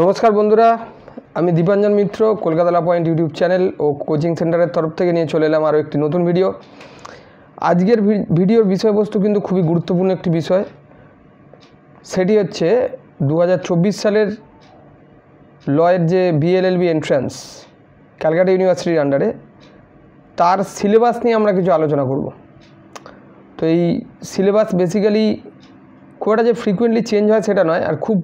নমস্কার বন্ধুরা আমি Dipanjan Mitra Kolkata law point YouTube channel ও কোচিং সেন্টারের তরফ থেকে নিয়ে চলে এলাম আরও একটি নতুন ভিডিও আজকের ভিডিওর বিষয়বস্তু কিন্তু খুবই গুরুত্বপূর্ণ একটি বিষয় সেটি হচ্ছে দু সালের লয়ের যে বিএলএলবি এন্ট্রান্স ক্যালকাটা ইউনিভার্সিটির আন্ডারে তার সিলেবাস নিয়ে আমরা কিছু আলোচনা করব তো এই সিলেবাস বেসিক্যালি খুব একটা যে ফ্রিকুয়েন্টলি চেঞ্জ হয় সেটা নয় আর খুব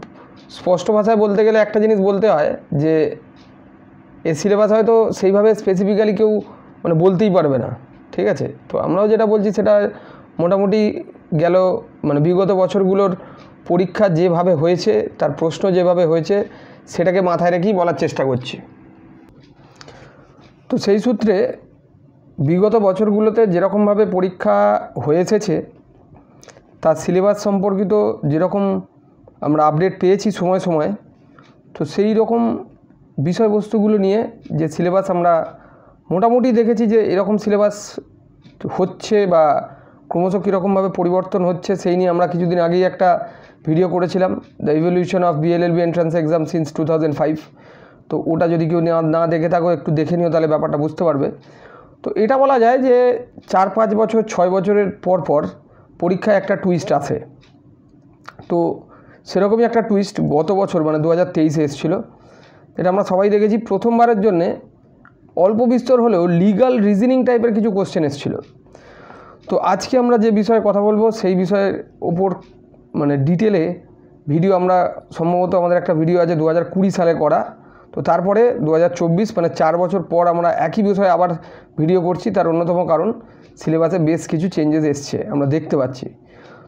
স্পষ্ট ভাষায় বলতে গেলে একটা জিনিস বলতে হয় যে এ সিলেবাস হয়তো সেইভাবে স্পেসিফিক্যালি কেউ মানে বলতেই পারবে না ঠিক আছে তো আমরাও যেটা বলছি সেটা মোটামুটি গেল মানে বিগত বছরগুলোর পরীক্ষা যেভাবে হয়েছে তার প্রশ্ন যেভাবে হয়েছে সেটাকে মাথায় রেখেই বলার চেষ্টা করছি তো সেই সূত্রে বিগত বছরগুলোতে যেরকমভাবে পরীক্ষা হয়ে এসেছে তার সিলেবাস সম্পর্কিত যেরকম আমরা আপডেট পেয়েছি সময় সময় তো সেই রকম বিষয়বস্তুগুলো নিয়ে যে সিলেবাস আমরা মোটামুটি দেখেছি যে এরকম সিলেবাস হচ্ছে বা ক্রমশ কীরকমভাবে পরিবর্তন হচ্ছে সেই নিয়ে আমরা কিছুদিন আগেই একটা ভিডিও করেছিলাম the evolution of BLLB entrance exam since two thousand five তো ওটা যদি কেউ না দেখে থাকো একটু দেখে নিও তাহলে ব্যাপারটা বুঝতে পারবে তো এটা বলা যায় যে চার পাঁচ বছর ছয় বছরের পর পর পরীক্ষায় একটা টুইস্ট আছে তো সেরকমই একটা টুইস্ট গত বছর মানে দু হাজার তেইশে এসেছিলো এটা আমরা সবাই দেখেছি প্রথমবারের জন্যে অল্প বিস্তর হলেও লিগাল রিজনিং টাইপের কিছু কোশ্চেন এসেছিলো তো আজকে আমরা যে বিষয়ে কথা বলবো সেই বিষয়ের ওপর মানে ডিটেলে ভিডিও আমরা সম্ভবত আমাদের একটা ভিডিও আছে দু হাজার সালে করা তো তারপরে দু হাজার মানে চার বছর পর আমরা একই বিষয়ে আবার ভিডিও করছি তার অন্যতম কারণ সিলেবাসে বেশ কিছু চেঞ্জেস এসছে আমরা দেখতে পাচ্ছি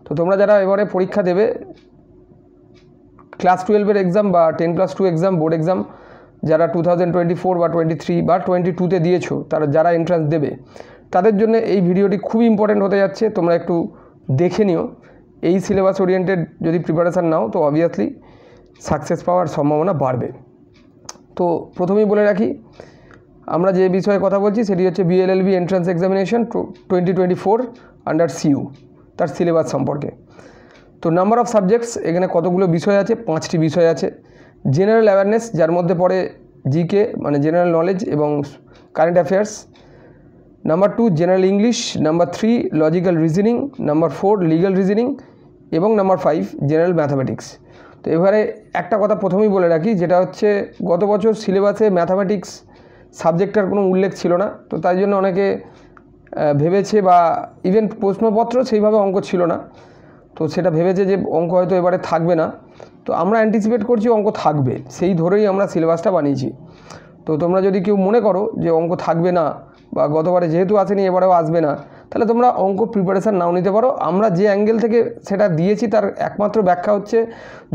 তো তোমরা যারা এবারে পরীক্ষা দেবে ক্লাস টুয়েলভের এক্সাম বা ten plus two exam board exam যারা টু থাউজেন্ড টোয়েন্টি ফোর বা টোয়েন্টি থ্রি বা টোয়েন্টি টুতে দিয়েছো তারা যারা এন্ট্রান্স দেবে তাদের জন্য এই ভিডিওটি খুব ইম্পর্টেন্ট হতে যাচ্ছে তোমরা একটু দেখে নিও এই সিলেবাস ওরিয়েন্টেড যদি প্রিপারেশান নাও তো অবভিয়াসলি সাকসেস পাওয়ার সম্ভাবনা বাড়বে তো প্রথমেই বলে রাখি আমরা যে বিষয়ে কথা বলছি সেটি হচ্ছে BLLB entrance examination twenty twenty four under CU তার সিলেবাস সম্পর্কে তো নাম্বার অফ সাবজেক্টস এখানে কতগুলো বিষয় আছে পাঁচটি বিষয় আছে জেনারেল অ্যাওয়ারনেস যার মধ্যে পড়ে জিকে মানে জেনারেল নলেজ এবং current affairs number two general English number three logical reasoning number four legal reasoning এবং নাম্বার ফাইভ জেনারেল ম্যাথামেটিক্স তো এবারে একটা কথা প্রথমেই বলে রাখি যেটা হচ্ছে গত বছর সিলেবাসে ম্যাথামেটিক্স সাবজেক্টটার কোনো উল্লেখ ছিল না তো তাই জন্য অনেকে ভেবেছে বা ইভেন প্রশ্নপত্র সেইভাবে অঙ্ক ছিল না তো সেটা ভেবেছে যে অঙ্ক হয়তো এবারে থাকবে না তো আমরা অ্যান্টিসিপেট করছি অঙ্ক থাকবে সেই ধরেই আমরা সিলেবাসটা বানিয়েছি তো তোমরা যদি কেউ মনে করো যে অঙ্ক থাকবে না বা গতবারে যেহেতু আসেনি এবারেও আসবে না তাহলে তোমরা অঙ্ক প্রিপারেশান নাও নিতে পারো আমরা যে অ্যাঙ্গেল থেকে সেটা দিয়েছি তার একমাত্র ব্যাখ্যা হচ্ছে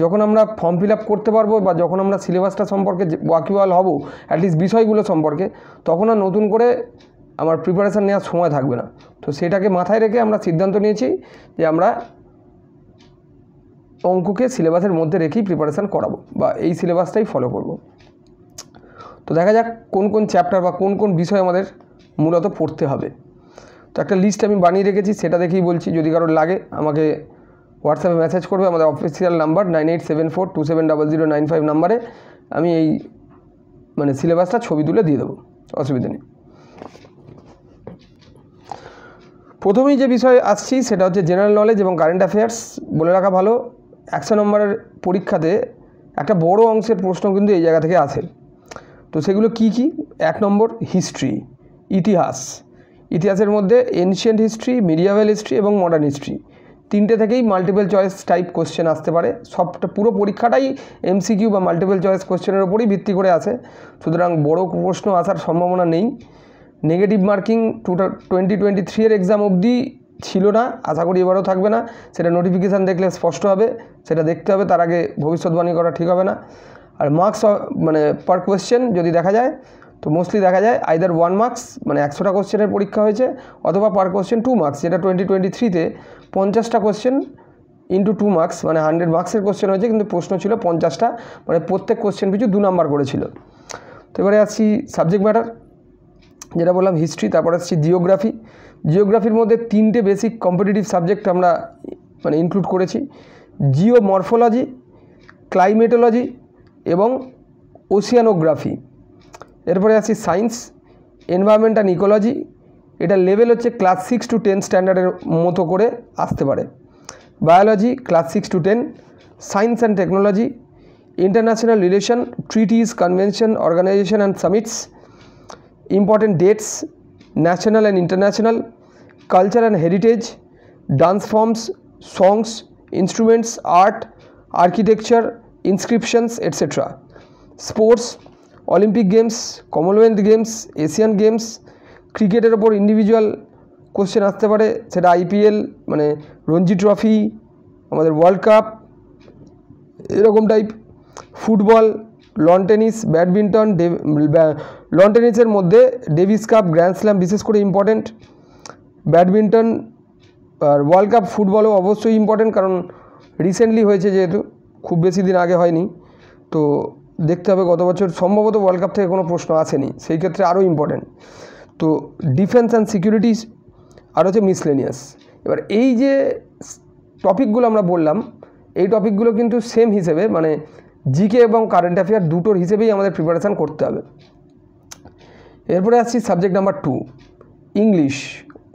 যখন আমরা ফর্ম ফিল করতে পারবো বা যখন আমরা সিলেবাসটা সম্পর্কে ওয়াকিওয়াল হব অ্যাটলিস্ট বিষয়গুলো সম্পর্কে তখন আর নতুন করে আমার প্রিপারেশান নেওয়ার সময় থাকবে না তো সেটাকে মাথায় রেখে আমরা সিদ্ধান্ত নিয়েছি যে আমরা অঙ্ককে সিলেবাসের মধ্যে রেখেই প্রিপারেশান করাবো বা এই সিলেবাসটাই ফলো করব তো দেখা যাক কোন কোন চ্যাপ্টার বা কোন কোন বিষয় আমাদের মূলত পড়তে হবে তো একটা লিস্ট আমি বানিয়ে রেখেছি সেটা দেখেই বলছি যদি কারোর লাগে আমাকে হোয়াটসঅ্যাপে মেসেজ করবে আমাদের official number nine eight seven four two seven double zero nine five নাম্বারে আমি এই মানে সিলেবাসটা ছবি তুলে দিয়ে দেবো অসুবিধা নেই প্রথমেই যে বিষয়ে আসছি সেটা হচ্ছে জেনারেল নলেজ এবং কারেন্ট অ্যাফেয়ার্স বলে রাখা ভালো একশো নম্বরের পরীক্ষাতে একটা বড় অংশের প্রশ্ন কিন্তু এই জায়গা থেকে আসে তো সেগুলো কি কি এক নম্বর হিস্ট্রি ইতিহাস ইতিহাসের মধ্যে এনশিয়েন্ট হিস্ট্রি মিডিয়াভেল হিস্ট্রি এবং মডার্ন হিস্ট্রি তিনটে থেকেই মাল্টিপল চয়েস টাইপ কোশ্চেন আসতে পারে সবটা পুরো পরীক্ষাটাই এমসিকিউ বা মাল্টিপল চয়েস কোশ্চেনের ওপরই ভিত্তি করে আসে সুতরাং বড় প্রশ্ন আসার সম্ভাবনা নেই negative marking to twenty twenty three এর এক্সাম অবধি ছিল না আশা করি এবারও থাকবে না সেটা নোটিফিকেশান দেখলে স্পষ্ট হবে সেটা দেখতে হবে তার আগে ভবিষ্যৎবাণী করা ঠিক হবে না আর মার্কস মানে পার কোয়েশ্চেন যদি দেখা যায় তো মোস্টলি দেখা যায় আইদার ওয়ান মার্কস মানে একশোটা কোশ্চেনের পরীক্ষা হয়েছে অথবা পার কোশ্চেন টু মার্কস যেটা টোয়েন্টি টোয়েন্টি থ্রিতে পঞ্চাশটা কোশ্চেন ইন্টু টু মার্কস মানে হান্ড্রেড মার্কসের কোশ্চেন হয়েছে কিন্তু প্রশ্ন ছিল পঞ্চাশটা মানে প্রত্যেক কোশ্চেন পিছু দু নাম্বার করেছিল তো এবারে আসছি সাবজেক্ট ম্যাটার যেটা বললাম হিস্ট্রি তারপর আসছি জিওগ্রাফি জিওগ্রাফির মধ্যে তিনটে বেসিক কম্পিটিটিভ সাবজেক্ট আমরা মানে ইনক্লুড করেছি জিও মর্ফোলজি ক্লাইমেটোলজি এবং ওসিয়ানোগ্রাফি এরপরে আসছি সায়েন্স এনভায়রনমেন্ট অ্যান্ড ইকোলজি এটা লেভেল হচ্ছে ক্লাস সিক্স টু টেন স্ট্যান্ডার্ডের মতো করে আসতে পারে biology class six to ten science and technology international relation treaties convention organisation and summits important dates national and international culture and heritage dance forms songs instruments art architecture inscriptions etcetera sports Olympic games Commonwealth games Asian games ক্রিকেটের ওপর individual question আসতে পারে সেটা IPL মানে Ranji trophy আমাদের world cup এরকম type football lawn tennis badminton lawn টেনিসের মধ্যে ডেভিস কাপ গ্র্যান্ড স্ল্যাম বিশেষ করে ইম্পর্টেন্ট ব্যাডমিন্টন আর ওয়ার্ল্ড কাপ ফুটবলও অবশ্যই ইম্পর্টেন্ট কারণ রিসেন্টলি হয়েছে যেহেতু খুব বেশি দিন আগে হয়নি তো দেখতে হবে গত বছর সম্ভবত ওয়ার্ল্ড কাপ থেকে কোনো প্রশ্ন আসেনি সেই ক্ষেত্রে আরও ইম্পর্টেন্ট তো ডিফেন্স অ্যান্ড সিকিউরিটিস আর হচ্ছে মিসলেনিয়াস এবার এই যে টপিকগুলো আমরা বললাম এই টপিকগুলো কিন্তু সেম হিসেবে মানে জিকে এবং কারেন্ট অ্যাফেয়ার দুটোর হিসেবেই আমাদের প্রিপারেশান করতে হবে এরপরে আসছি সাবজেক্ট নাম্বার টু ইংলিশ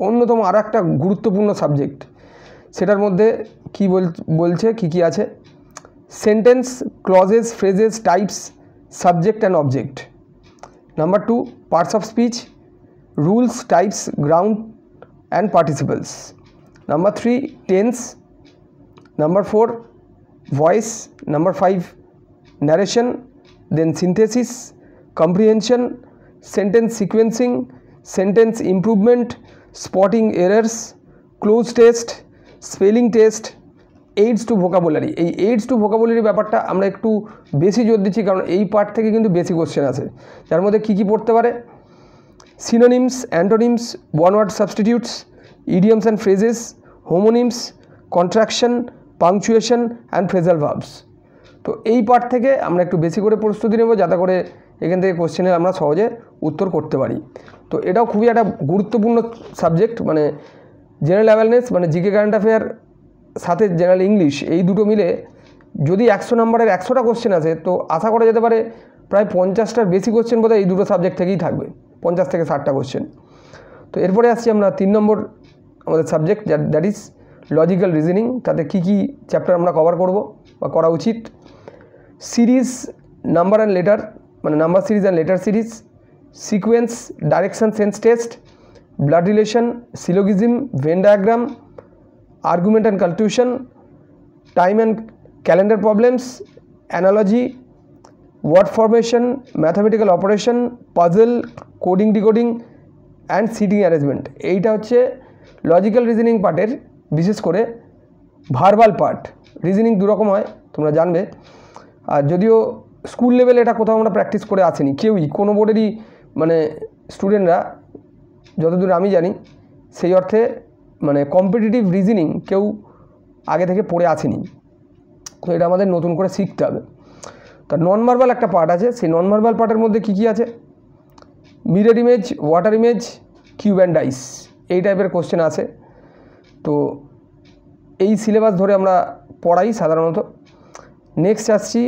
অন্যতম আর একটা গুরুত্বপূর্ণ সাবজেক্ট সেটার মধ্যে কি বলছে কি কি আছে sentence clauses phrases types subject and object number two parts of speech rules types gerund and participles number three tense number four voice number five narration, then synthesis, comprehension, sentence sequencing, sentence improvement, spotting errors, close test, spelling test, aids to vocabulary এই aids to vocabulary ব্যাপারটা আমরা একটু বেশি জোর দিচ্ছি কারণ এই part থেকে কিন্তু বেশি কোশ্চেন আছে যার মধ্যে কী কী পড়তে পারে synonyms antonyms one word substitutes idioms and phrases homonyms contraction punctuation and phrasal verbs তো এই পার্ট থেকে আমরা একটু বেশি করে প্রস্তুতি নেব যাতে করে এখান থেকে কোশ্চেনের আমরা সহজে উত্তর করতে পারি তো এটাও খুবই একটা গুরুত্বপূর্ণ সাবজেক্ট মানে জেনারেল অ্যাওয়ারনেস মানে জিকে কারেন্ট অ্যাফেয়ার সাথে জেনারেল ইংলিশ এই দুটো মিলে যদি একশো নম্বরের একশোটা কোশ্চেন আছে তো আশা করা যেতে পারে প্রায় পঞ্চাশটার বেশি কোশ্চেন বোধহয় এই দুটো সাবজেক্ট থেকেই থাকবে পঞ্চাশ থেকে ষাটটা কোশ্চেন তো এরপরে আসছি আমরা তিন নম্বর আমাদের subject that is logical reasoning তাতে কি কি চ্যাপ্টার আমরা কভার করব বা করা উচিত সিরিজ নাম্বার অ্যান্ড লেটার মানে number series and letter series sequence direction sense test blood relation syllogism Venn diagram argument and conclusion time and calendar problems analogy word formation mathematical operation puzzle coding decoding and seating arrangement এইটা হচ্ছে logical reasoning পার্টের বিশেষ করে verbal part reasoning দুরকম হয় তোমরা জানবে আর যদিও স্কুল লেভেলে এটা কোথাও আমরা প্র্যাকটিস করে আসিনি কেউই কোনো বোর্ডেরই মানে স্টুডেন্টরা যতদূর আমি জানি সেই অর্থে মানে কম্পিটিটিভ রিজনিং কেউ আগে থেকে পড়ে আসেনি তো এটা আমাদের নতুন করে শিখতে হবে তা নন মার্বাল একটা পার্ট আছে সেই নন মার্বাল পার্টের মধ্যে কী কী আছে mirror image water image cube and dice এই টাইপের কোশ্চেন আছে তো এই সিলেবাস ধরে আমরা পড়াই সাধারণত নেক্সট আসছি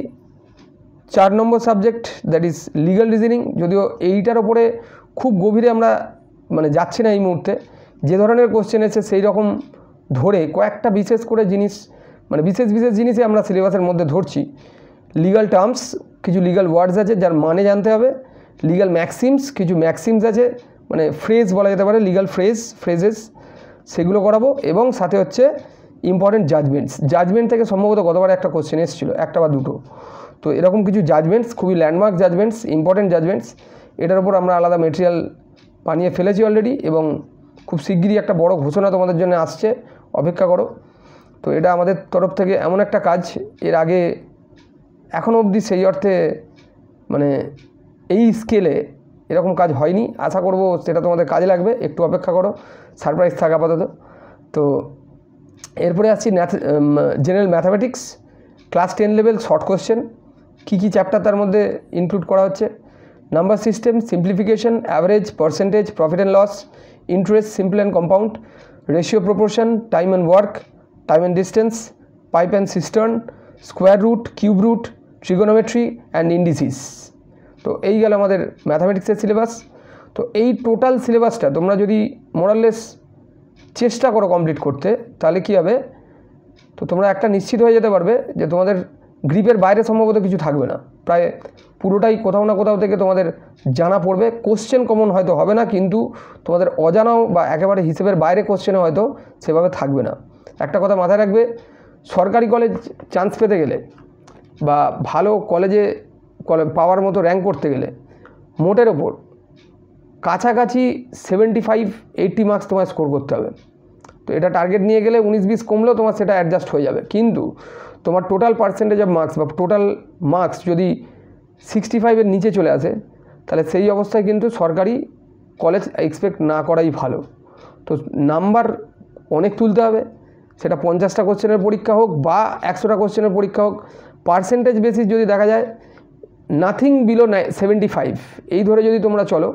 চার নম্বর subject that is legal reasoning যদিও এইটার ওপরে খুব গভীরে আমরা মানে যাচ্ছি না এই মুহূর্তে যে ধরনের কোশ্চেন এসে সেই রকম ধরে কয়েকটা বিশেষ করে জিনিস মানে বিশেষ বিশেষ জিনিসই আমরা সিলেবাসের মধ্যে ধরছি লিগাল টার্মস কিছু লিগাল ওয়ার্ডস আছে যার মানে জানতে হবে লিগাল ম্যাক্সিমস কিছু ম্যাক্সিমস আছে মানে ফ্রেজ বলা যেতে পারে লিগাল ফ্রেজ ফ্রেজেস সেগুলো করাবো এবং সাথে হচ্ছে ইম্পর্টেন্ট জাজমেন্টস জাজমেন্ট থেকে সম্ভবত গতবার একটা কোশ্চেন এসেছিলো একটা বা দুটো তো এরকম কিছু জাজমেন্টস খুবই ল্যান্ডমার্ক জাজমেন্টস ইম্পর্টেন্ট জাজমেন্টস এটার উপর আমরা আলাদা মেটেরিয়াল বানিয়ে ফেলেছি অলরেডি এবং খুব শিগগিরই একটা বড় ঘোষণা তোমাদের জন্য আসছে অপেক্ষা করো তো এটা আমাদের তরফ থেকে এমন একটা কাজ এর আগে এখনও অবধি সেই অর্থে মানে এই স্কেলে এরকম কাজ হয়নি আশা করব সেটা তোমাদের কাজে লাগবে একটু অপেক্ষা করো সারপ্রাইজ থাক আপাতত তো এরপরে আসছি general mathematics class ten level short question কী কী চ্যাপ্টার তার মধ্যে ইনক্লুড করা হচ্ছে number system simplification average percentage profit and loss interest simple and compound ratio proportion time and work time and distance pipe and cistern square root cube root trigonometry and indices তো এই গেল আমাদের ম্যাথামেটিক্সের syllabus তো এই total সিলেবাসটা তোমরা যদি মোরাললেস চেষ্টা করো কমপ্লিট করতে তাহলে কি হবে তো তোমরা একটা নিশ্চিত হয়ে যেতে পারবে যে তোমাদের গ্রিপের বাইরে সম্ভবত কিছু থাকবে না প্রায় পুরোটাই কোথাও না কোথাও থেকে তোমাদের জানা পড়বে কোশ্চেন কমন হয়তো হবে না কিন্তু তোমাদের অজানাও বা একেবারে হিসেবের বাইরে কোশ্চেনে হয়তো সেভাবে থাকবে না একটা কথা মাথায় রাখবে সরকারি কলেজ চান্স পেতে গেলে বা ভালো কলেজে পাওয়ার মতো র্যাঙ্ক করতে গেলে মোটের ওপর কাছাকাছি সেভেন্টি ফাইভ এইটটি মার্কস তোমায় স্কোর করতে হবে তো এটা টার্গেট নিয়ে গেলে উনিশ বিশ কমলেও তোমার সেটা অ্যাডজাস্ট হয়ে যাবে কিন্তু তোমার টোটাল পার্সেন্টেজ অফ মার্কস বা টোটাল মার্কস যদি সিক্সটি ফাইভের নিচে চলে আসে তাহলে সেই অবস্থায় কিন্তু সরকারি কলেজ এক্সপেক্ট না করাই ভালো তো নাম্বার অনেক তুলতে হবে সেটা পঞ্চাশটা কোশ্চেনের পরীক্ষা হোক বা একশোটা কোশ্চেনের পরীক্ষা হোক পার্সেন্টেজ বেসিস যদি দেখা যায় নাথিং বিলো সেভেন্টি ফাইভ এই ধরে যদি তোমরা চলো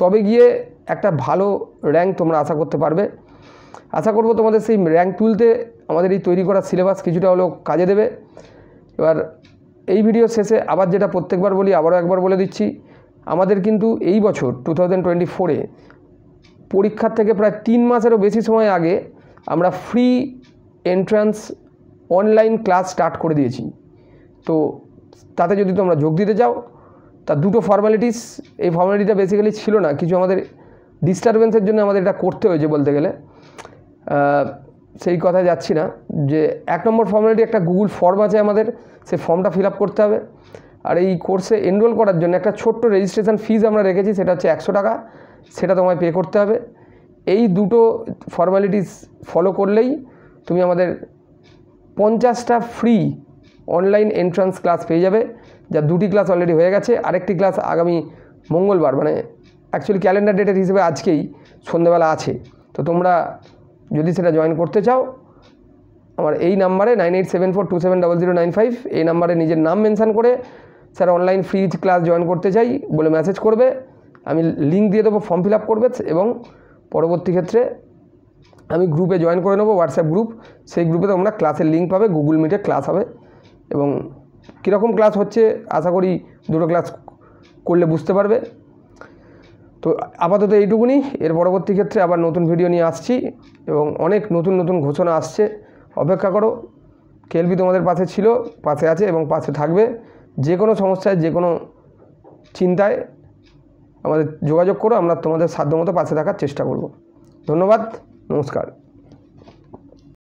তবে গিয়ে একটা ভালো র্যাঙ্ক তোমরা আশা করতে পারবে আশা করব তোমাদের সেই র্যাঙ্ক তুলতে আমাদের এই তৈরি করা সিলেবাস কিছুটা হলেও কাজে দেবে এবার এই ভিডিও শেষে আবার যেটা প্রত্যেকবার বলি আবারও একবার বলে দিচ্ছি আমাদের কিন্তু এই বছর টু থাউজেন্ড টোয়েন্টি ফোরে পরীক্ষার থেকে প্রায় তিন মাসেরও বেশি সময় আগে আমরা free entrance online class start করে দিয়েছি তো তাতে যদি তোমরা যোগ দিতে চাও তা দুটো ফর্ম্যালিটিস এই ফর্ম্যালিটিটা বেসিক্যালি ছিল না কিছু আমাদের ডিস্টারবেন্সের জন্য আমাদের এটা করতে হয়েছে বলতে গেলে সেই কথা যাচ্ছি না যে এক নম্বর ফর্ম্যালিটি একটা গুগল ফর্ম আছে আমাদের সে ফর্মটা ফিল করতে হবে আর এই কোর্সে এনরোল করার জন্য একটা ছোট্ট রেজিস্ট্রেশন ফিজ আমরা রেখেছি সেটা হচ্ছে একশো টাকা সেটা তোমায় পে করতে হবে এই দুটো ফর্ম্যালিটিস ফলো করলেই তুমি আমাদের পঞ্চাশটা ফ্রি অনলাইন এন্ট্রান্স ক্লাস পেয়ে যাবে যা দুটি ক্লাস অলরেডি হয়ে গেছে আরেকটি ক্লাস আগামী মঙ্গলবার মানে অ্যাকচুয়ালি ক্যালেন্ডার ডেটের হিসেবে আজকেই সন্ধ্যাবেলা আছে তো তোমরা যদি সেটা জয়েন করতে চাও আমার এই নাম্বারে nine eight seven four two seven double zero nine five এই নাম্বারে নিজের নাম মেনশান করে sir online free class join করতে চাই বলে মেসেজ করবে আমি লিঙ্ক দিয়ে দেবো ফর্ম ফিল আপ করবে এবং পরবর্তী ক্ষেত্রে আমি গ্রুপে জয়েন করে নেবো হোয়াটসঅ্যাপ গ্রুপ সেই গ্রুপে তোমরা ক্লাসের লিঙ্ক পাবে গুগল মিটে ক্লাস হবে এবং কীরকম ক্লাস হচ্ছে আশা করি দুটো ক্লাস করলে বুঝতে পারবে তো আপাতত এইটুকুনি এর পরবর্তী ক্ষেত্রে আবার নতুন ভিডিও নিয়ে আসছি এবং অনেক নতুন নতুন ঘোষণা আসছে অপেক্ষা করো কেলবি তোমাদের পাশে ছিল পাশে আছে এবং পাশে থাকবে যে কোনো সমস্যায় যে কোনো চিন্তায় আমাদের যোগাযোগ করো আমরা তোমাদের সাধ্যমতো পাশে থাকার চেষ্টা করব ধন্যবাদ নমস্কার